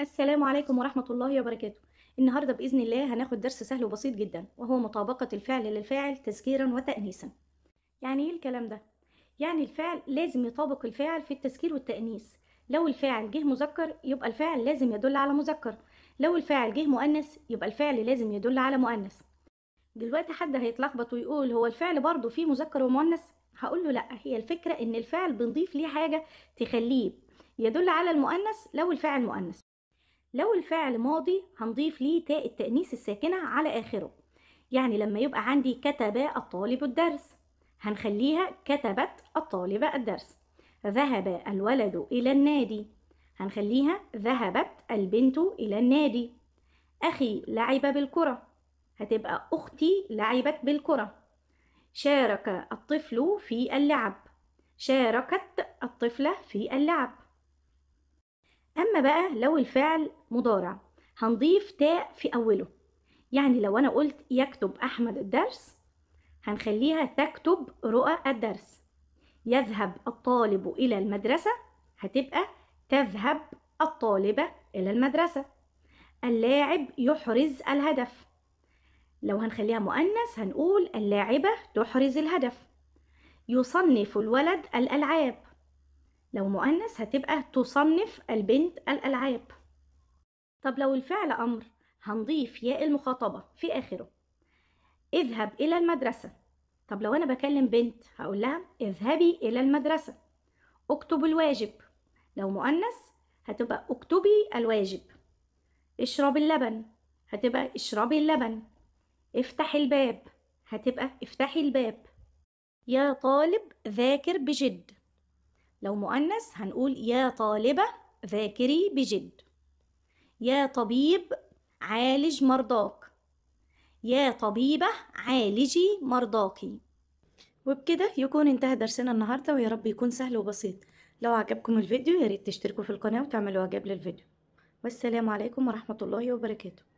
السلام عليكم ورحمة الله وبركاته النهاردة بإذن الله هناخد درس سهل وبسيط جدا وهو مطابقة الفعل للفاعل تذكيرا وتأنيسا يعني إيه الكلام ده؟ يعني الفعل لازم يطابق الفاعل في التذكير والتأنيس لو الفاعل جه مذكر يبقى الفاعل لازم يدل على مذكر لو الفاعل جه مؤنث يبقى الفعل لازم يدل على مؤنث دلوقتي حد هيتلخبط ويقول هو الفعل برضه فيه مذكر ومؤنث هقول له لا هي الفكرة ان الفعل بنضيف ليه حاجة تخليه يدل على المؤنث لو الفاعل مؤنث لو الفعل ماضي هنضيف ليه تاء التأنيث الساكنة على آخره يعني لما يبقى عندي كتب الطالب الدرس هنخليها كتبت الطالبة الدرس ذهب الولد إلى النادي هنخليها ذهبت البنت إلى النادي أخي لعب بالكرة هتبقى أختي لعبت بالكرة شارك الطفل في اللعب شاركت الطفلة في اللعب أما بقى لو الفعل مضارع هنضيف تاء في أوله يعني لو أنا قلت يكتب أحمد الدرس هنخليها تكتب رؤى الدرس يذهب الطالب إلى المدرسة هتبقى تذهب الطالبة إلى المدرسة اللاعب يحرز الهدف لو هنخليها مؤنث هنقول اللاعبة تحرز الهدف يصنف الولد الألعاب لو مؤنث هتبقى تصنف البنت الألعاب طب لو الفعل أمر هنضيف ياء المخاطبة في آخره اذهب إلى المدرسة طب لو أنا بكلم بنت هقول لها اذهبي إلى المدرسة اكتب الواجب لو مؤنث هتبقى اكتبي الواجب اشرب اللبن هتبقى اشربي اللبن افتح الباب هتبقى افتحي الباب يا طالب ذاكر بجد لو مؤنث هنقول يا طالبة ذاكري بجد يا طبيب عالج مرضاك يا طبيبة عالجي مرضاكي وبكده يكون انتهى درسنا النهاردة ويا رب يكون سهل وبسيط لو عجبكم الفيديو ياريت تشتركوا في القناة وتعملوا اعجاب للفيديو والسلام عليكم ورحمة الله وبركاته